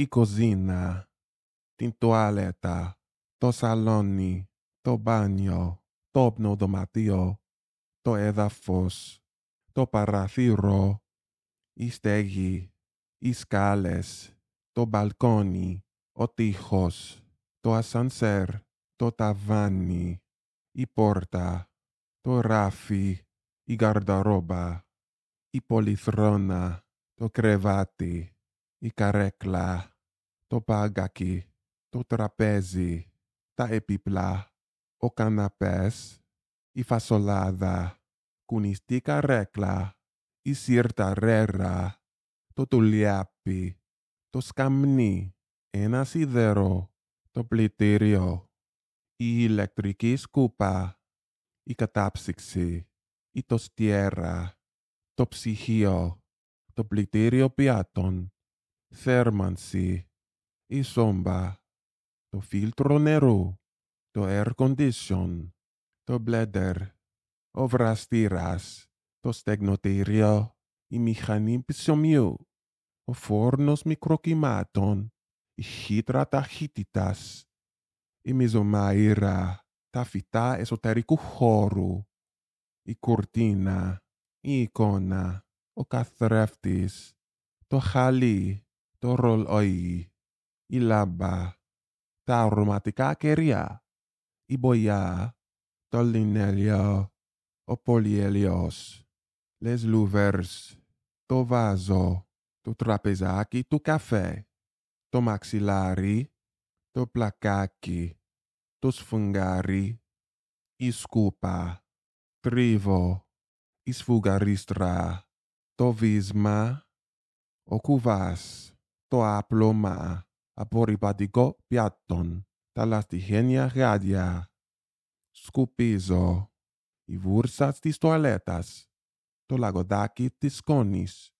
η κοζίνα, την τουαλέτα, το σαλόνι, το μπάνιο, το πνοδοματίο, το έδαφος, το παραθύρο, η στέγη, οι σκάλες, το μπαλκόνι, ο τείχος, το ασανσέρ, το ταβάνι, η πόρτα, το ράφι, η γαρνταρόμπα, η πολυθρόνα, το κρεβάτι, η καρέκλα, το πάγκακι, το τραπέζι, τα επίπλα, ο καναπές, η φασολάδα, κουνιστή καρέκλα, η σιρταρέρα, το τουλιάπι, το σκαμνί, ένα σίδερο, το πλητήριο, η ηλεκτρική σκούπα, η κατάψυξη, η τοστιέρα, το ψυχείο, το πλητήριο πιάτων, θέρμανση, η σόμπα, το φίλτρο νερού, το air condition, το blender, ο βραστήρας, το στεγνοτήριο, η μηχανή ψωμιού, ο φόρνος μικροκυμάτων, η χύτρα ταχύτητας, η μιζομαΐρα, τα φυτά εσωτερικού χώρου, η κουρτίνα, η εικόνα, ο καθρέφτης, το χαλί, το ρολόι, η λάμπα, τα αρωματικά κερία, η μπολιά, το λινέλιο, ο πολυέλιος, les louvers, το βάζο, το τραπεζάκι το καφέ, το μαξιλάρι, το πλακάκι, το σφουγγάρι, η σκούπα, τρίβο, η σφουγγαρίστρα, το βίσμα, ο κουβάς, το άπλωμα απορριπαντικό πιάτον. τα λαστιχένια γάντια. Σκουπίζω, η βούρσα της τουαλέτας, το λαγοδάκι της σκόνης,